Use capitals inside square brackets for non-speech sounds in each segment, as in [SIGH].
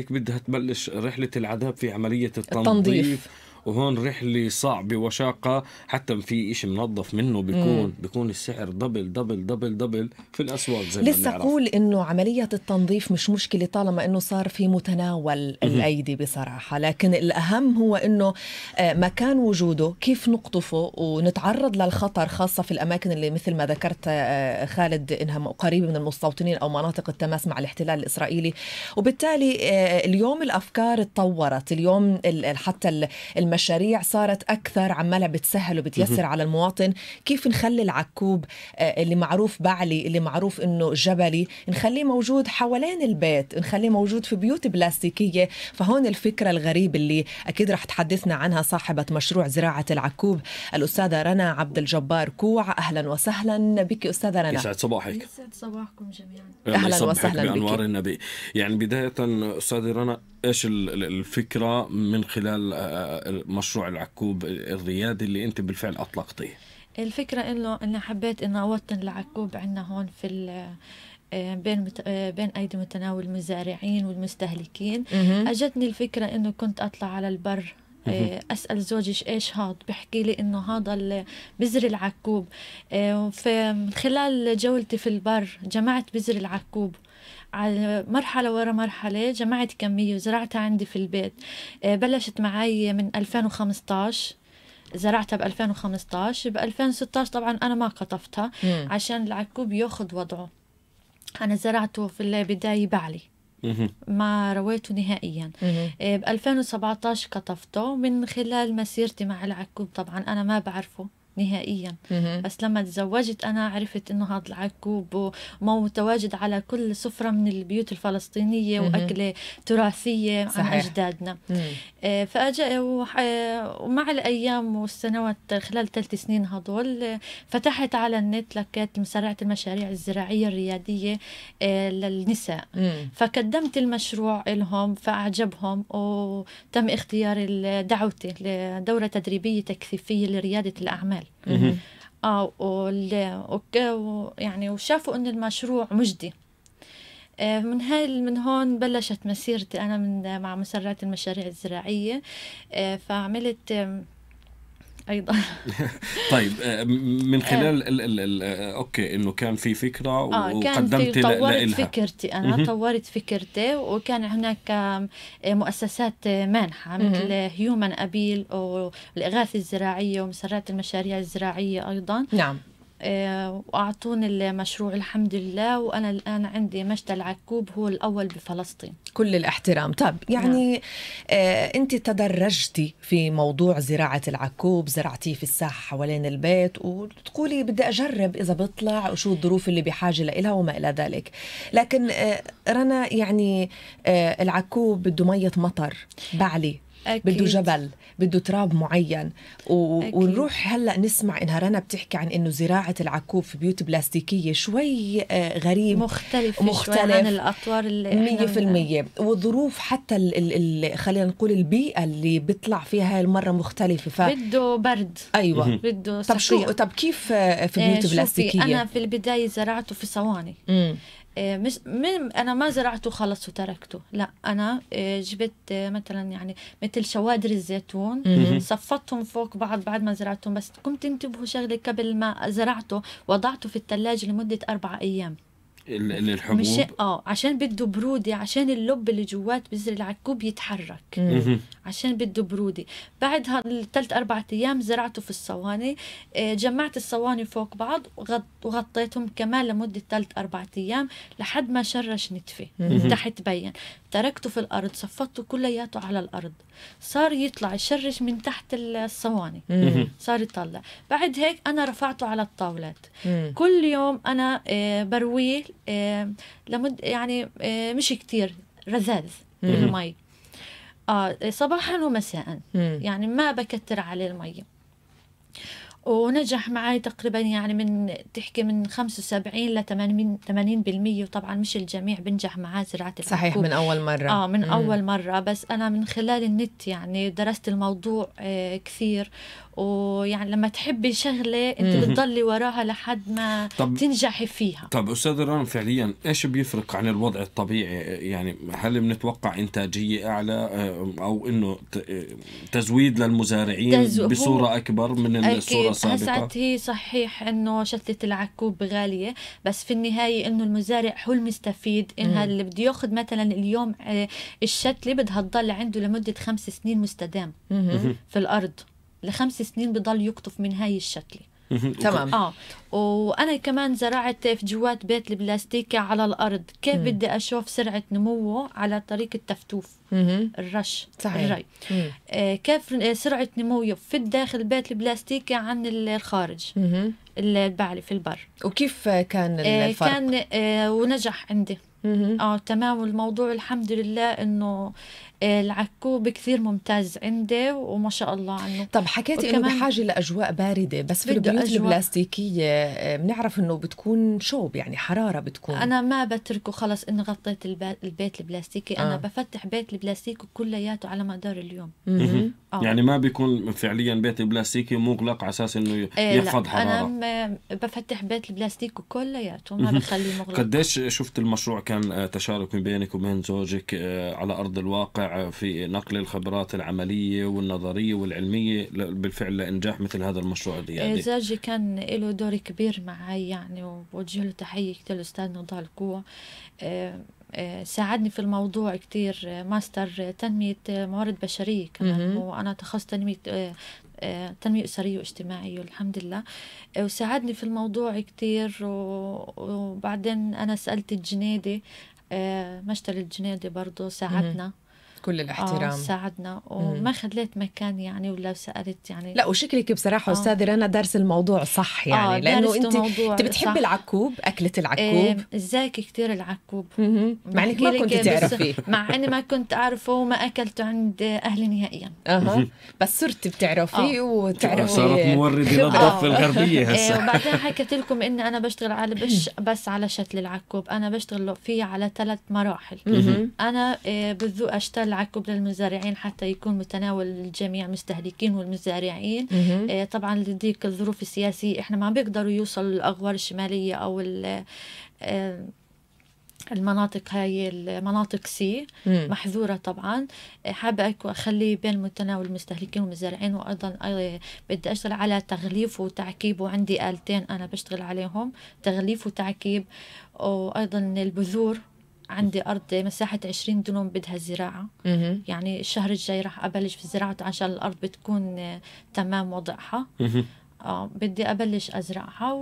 هيك بدها تبلش رحلة العذاب في عملية التنظيف التنظيف وهون رحله صعبه وشاقه حتى في إشي منظف منه بيكون مم. بيكون السعر دبل دبل دبل دبل في الاسواق زي لسه اقول انه عمليه التنظيف مش مشكله طالما انه صار في متناول الايدي بصراحه لكن الاهم هو انه آه، مكان وجوده كيف نقطفه ونتعرض للخطر خاصه في الاماكن اللي مثل ما ذكرت آه، خالد انها قريبه من المستوطنين او مناطق التماس مع الاحتلال الاسرائيلي وبالتالي آه، اليوم الافكار تطورت اليوم حتى مشاريع صارت اكثر عمالها بتسهل وبتيسر على المواطن كيف نخلي العكوب آه، اللي معروف بعلي اللي معروف انه جبلي نخليه موجود حوالين البيت نخليه موجود في بيوت بلاستيكيه فهون الفكره الغريبه اللي اكيد رح تحدثنا عنها صاحبه مشروع زراعه العكوب الاستاذه رنا عبد الجبار كوع اهلا وسهلا بك استاذه رنا يسعد صباحك يسعد صباحكم جميعا اهلا وسهلا بك بانوار النبي يعني بدايه استاذه رنا ايش الفكره من خلال آه، آه، مشروع العكوب الريادي اللي انت بالفعل اطلقتيه الفكرة انه انا حبيت انه اوطن العكوب عندنا هون في آه، بين مت... آه، بين ايدي متناول المزارعين والمستهلكين اجتني الفكره انه كنت اطلع على البر إيه، اسال زوجي ايش هاد بحكي لي انه هذا اللي بذر العكوب إيه، فمن خلال جولتي في البر جمعت بذر العكوب على مرحلة ورا مرحلة جمعت كمية وزرعتها عندي في البيت إيه، بلشت معي من 2015 زرعتها ب 2015 ب 2016 طبعا أنا ما قطفتها عشان العكوب ياخذ وضعه أنا زرعته في البداية بعلي ما رويته نهائيا ب 2017 قطفته من خلال مسيرتي مع العكوب طبعا انا ما بعرفه نهائيا مه. بس لما تزوجت انا عرفت انه هذا العكوب متواجد على كل سفره من البيوت الفلسطينيه مه. واكله تراثيه صحيح. عن اجدادنا آه فاجا آه، ومع الايام والسنوات خلال ثلاث سنين هذول فتحت على النت لكات مسرعه المشاريع الزراعيه الرياديه آه، للنساء مه. فقدمت المشروع لهم فاعجبهم وتم اختيار دعوتي لدوره تدريبيه تكثيفيه لرياده الاعمال المجال آه وك يعني وشافوا أن المشروع مجدي آه، من هاي من هون بلشت مسيرتي أنا من مع مسرات المشاريع الزراعية آه، فعملت ايضا [LAUGHS] طيب آه، من آه. خلال الـ الـ الـ آه، اوكي انه كان في فكره آه كان في طورت فكرتي انا طورت فكرتي وكان هناك مؤسسات مانحه مثل هيومن ابيل والاغاثه الزراعيه ومسارات المشاريع الزراعيه ايضا نعم وأعطوني آه، المشروع الحمد لله وأنا الآن عندي مجد العكوب هو الأول بفلسطين كل الاحترام طب يعني نعم. آه، أنت تدرجتي في موضوع زراعة العكوب زرعتيه في الساحة حوالين البيت وتقولي بدي أجرب إذا بطلع وشو الظروف اللي بحاجة لها وما إلى ذلك لكن آه، رنا يعني العكوب بده مية مطر بعلي أكيد. بده جبل بده تراب معين و... ونروح هلا نسمع انها رنا بتحكي عن انه زراعه العكوب في بيوت بلاستيكيه شوي آه، غريب مختلف مختلف عن الاطوار اللي 100% والظروف حتى ال... ال... خلينا نقول البيئه اللي بيطلع فيها هاي المره مختلفه ف... بده برد ايوه بده طب شو طب كيف آه، في آه، بيوت بلاستيكيه انا في البدايه زرعته في صواني إيه، مش من انا ما زرعته خلص وتركته لا انا إيه، جبت إيه، مثلا يعني مثل شوادر الزيتون صفطتهم فوق بعض بعد ما زرعتهم بس كنت انتبهوا شغله قبل ما زرعته وضعته في الثلاجه لمده أربعة ايام للحبوب مش اه عشان بده برودة عشان اللب اللي جوات بذر العكوب يتحرك مم. عشان بده برودة بعد هالثلاث اربع أيام زرعته في الصواني آه، جمعت الصواني فوق بعض وغطيتهم كمان لمدة ثلاث اربع أيام لحد ما شرش نتفة تحت بين تركته في الأرض صفته كلياته على الأرض صار يطلع يشرش من تحت الصواني مم. صار يطلع بعد هيك أنا رفعته على الطاولات مم. كل يوم أنا آه، برويه لمد يعني مش كتير رذاذ المي اه صباحا ومساء يعني ما بكتر عليه المي ونجح معي تقريبا يعني من تحكي من 75 ل 80 80% وطبعا مش الجميع بنجح معاه زراعة الحبوب صحيح من أول مرة آه من أول مرة بس أنا من خلال النت يعني درست الموضوع آه كثير ويعني لما تحبي شغلة أنت بتضلي وراها لحد ما طب تنجحي فيها طب أستاذ رام فعليا إيش بيفرق عن الوضع الطبيعي يعني هل بنتوقع إنتاجية أعلى آه، أو أنه آه، تزويد للمزارعين بصورة أكبر من الصورة السابقة هي صحيح انه شتلة العكوب غالية بس في النهاية انه المزارع هو المستفيد انها مم. اللي بده ياخذ مثلا اليوم آه، الشتلة بدها تضل عنده لمدة خمس سنين مستدام مم. في الارض لخمس سنين بضل يقطف من هاي الشتله تمام اه وانا كمان زرعت في جوات بيت البلاستيكه على الارض كيف مم. بدي اشوف سرعه نموه على طريق التفتوف مم. الرش صحيح. الري آه كيف آه، سرعه نموه في الداخل بيت البلاستيكه عن الخارج مم. البعلي في البر وكيف كان آه، الفرق؟ آه كان آه ونجح عندي اه تمام والموضوع الحمد لله انه آه، العكوب كثير ممتاز عندي وما شاء الله عنه طب حكيتي انه بحاجه لاجواء بارده بس في البيوت أجواء. البلاستيكيه آه، بنعرف انه بتكون شوب يعني حراره بتكون انا ما بتركه خلص اني غطيت البيت البلاستيكي آه. انا بفتح بيت البلاستيكي كلياته على مدار اليوم آه. يعني ما بيكون فعليا بيت البلاستيكي مغلق على اساس انه يحفظ إيه، حراره انا بفتح بيت البلاستيكي كلياته ما بخليه مغلق قديش شفت المشروع كان آه، تشارك من بينك وبين زوجك آه، على ارض الواقع آه، في نقل الخبرات العمليه والنظريه والعلميه بالفعل لانجاح مثل هذا المشروع الريادي زوجي كان له دور كبير معي يعني وبوجه له تحيه كثير الاستاذ نضال كوع ساعدني في الموضوع كثير ماستر تنمية موارد بشرية كمان م -م. وأنا تخصص تنمية آه، تنمية أسرية واجتماعية الحمد لله آه، وساعدني في الموضوع كتير وبعدين أنا سألت الجنيدي آه، مشتل الجنيدي برضو ساعدنا كل آه، الاحترام ساعدنا وما خليت مكان يعني ولا سألت يعني لا وشكلك بصراحه آه. استاذه رنا دارس الموضوع صح آه، يعني آه لانه انت انت بتحبي العكوب اكله العكوب ازيك إيه كثير العكوب مع انك ما كنت إيه، تعرفيه مع اني ما كنت اعرفه وما اكلته عند اهلي نهائيا اها بس صرت بتعرفيه آه. وتعرفي صارت مورده للضفه الغربيه آه. هسه إيه، وبعدين حكيت لكم اني انا بشتغل على بش بس على شكل العكوب انا بشتغل فيه على ثلاث مراحل انا إيه، بذوق اشتغل العكب للمزارعين حتى يكون متناول الجميع المستهلكين والمزارعين آه طبعا لديك الظروف السياسية احنا ما بيقدروا يوصلوا الأغوار الشمالية أو آه، المناطق هاي المناطق سي محذورة طبعا آه، حابة أخلي بين متناول المستهلكين والمزارعين وأيضا آه، بدي أشتغل على تغليف وتعكيب وعندي آلتين أنا بشتغل عليهم تغليف وتعكيب وأيضا البذور عندي أرض مساحة 20 دونم بدها زراعة يعني الشهر الجاي راح أبلش في الزراعة عشان الأرض بتكون آه، تمام وضعها آه، بدي أبلش أزرعها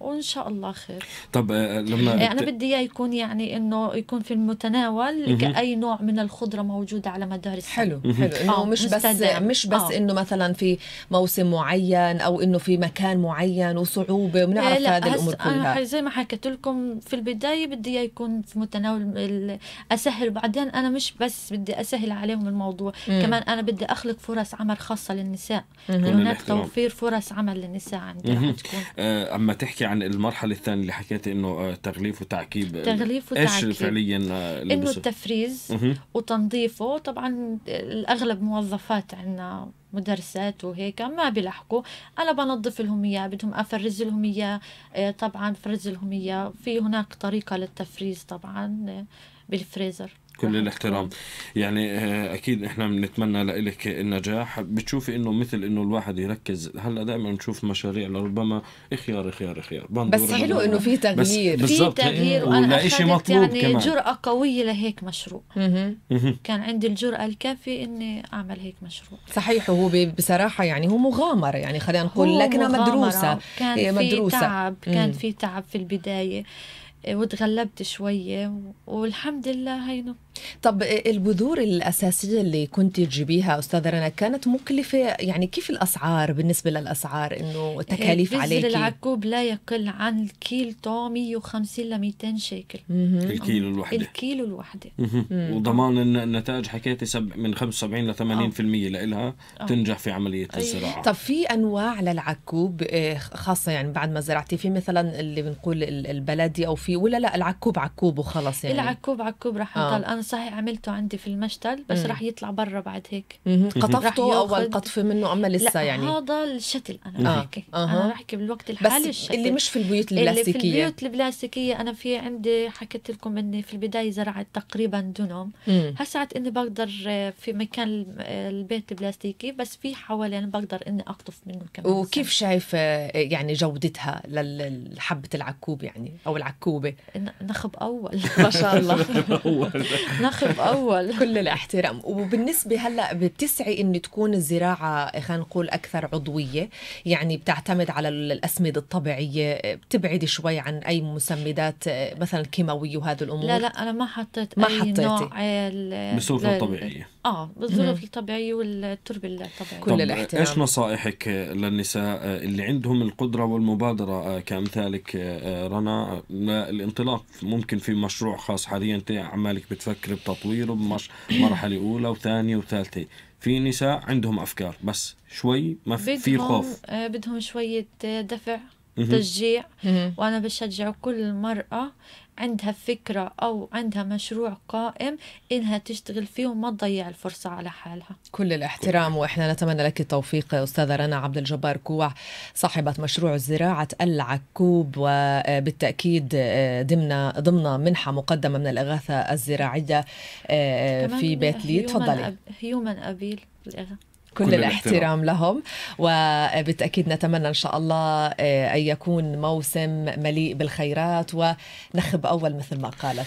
وان شاء الله خير طب آه، لما بت... إيه، انا بدي اياه يكون يعني انه يكون في المتناول كاي نوع من الخضره موجوده على مدار السنه حلو حلو انه آه، مش بس مش بس آه. انه مثلا في موسم معين او انه في مكان معين وصعوبه بنعرف إيه هذه الامور كلها زي ما حكيت لكم في البدايه بدي اياه يكون في متناول اسهل وبعدين انا مش بس بدي اسهل عليهم الموضوع مم. كمان انا بدي اخلق فرص عمل خاصه للنساء هناك توفير فرص عمل للنساء عندي تكون اما تحكي عن المرحله الثانيه اللي حكيتي انه آه، تغليف وتعكيب تغليف وتعكيب ايش فعليا آه، انه التفريز وتنظيفه طبعا الاغلب موظفات عندنا مدرسات وهيك ما بيلحقوا انا بنظف لهم اياه بدهم افرز لهم اياه آه، طبعا فرز لهم اياه في هناك طريقه للتفريز طبعا بالفريزر كل الاحترام يعني آه، اكيد احنا بنتمنى لك النجاح بتشوفي انه مثل انه الواحد يركز هلا دائما نشوف مشاريع لربما خيار خيار خيار بس حلو انه في تغيير في إيه، تغيير وانا شيء مطلوب يعني كمان. جرأة قوية لهيك مشروع كان عندي الجرأة الكافية اني اعمل هيك مشروع صحيح وهو بصراحة يعني هو مغامرة يعني خلينا نقول لكنها مدروسة كان هي إيه، مدروسة. في تعب كان في تعب في البداية وتغلبت شوية والحمد لله هينو طب آه، البذور الأساسية اللي كنت تجيبيها أستاذة رنا كانت مكلفة يعني كيف الأسعار بالنسبة للأسعار إنه إيه، تكاليف عليك بذر العكوب لا يقل عن الكيلو 150 ل 200 شيكل الكيلو الوحدة الكيلو الوحدة وضمان النتائج حكيتي من 75 ل 80% آه. لإلها آه. تنجح في عملية الزراعة طب في أنواع للعكوب خاصة يعني بعد ما زرعتي في مثلا اللي بنقول البلدي أو في ولا لا العكوب عكوب وخلص يعني العكوب عكوب رح يضل صحيح عملته عندي في المشتل بس راح يطلع برا بعد هيك قطفته اول قطفه منه اما لسه لا يعني هذا الشتل انا آه. بحكي آه. انا بحكي بالوقت الحالي بس الشتل اللي مش في البيوت البلاستيكيه اللي في البيوت البلاستيكيه انا في عندي حكيت لكم اني في البدايه زرعت تقريبا دونم هسعت اني بقدر آه، في مكان آه، البيت البلاستيكي بس في حوالين بقدر اني اقطف منه كمان وكيف شايفه آه، يعني جودتها للحبه العكوب يعني او العكوبه نخب اول ما شاء الله [LAUGHS] [LAUGHS] نخب اول [LAUGHS] كل الاحترام وبالنسبه هلا بتسعي ان تكون الزراعه خلينا نقول اكثر عضويه يعني بتعتمد على الاسمده الطبيعيه بتبعد شوي عن اي مسمدات مثلا كيماويه وهذه الامور لا لا انا ما حطيت ما أي حطيتي نوع بالسلطه الطبيعيه اه بالظروف الطبيعيه والتربه الطبيعيه كل الاحترام ايش نصائحك للنساء اللي عندهم القدره والمبادره آه، كامثالك آه، آه، رنا للانطلاق ممكن في مشروع خاص حاليا انت عمالك بتفكر يفكر بتطويره بمرحله اولى وثانيه وثالثه في نساء عندهم افكار بس شوي ما في خوف آه، بدهم شويه آه، دفع تشجيع وانا بشجع كل مراه عندها فكره او عندها مشروع قائم انها تشتغل فيه وما تضيع الفرصه على حالها. كل الاحترام واحنا نتمنى لك التوفيق استاذه رنا عبد الجبار كوع صاحبه مشروع زراعه العكوب وبالتاكيد آه، ضمن ضمن منحه مقدمه من الاغاثه الزراعيه آه، في بيت لي تفضلي. هيومن ابيل الاغاثه كل, كل الاحترام لهم وبالتاكيد نتمنى ان شاء الله آه، ان يكون موسم مليء بالخيرات ونخب اول مثل ما قالت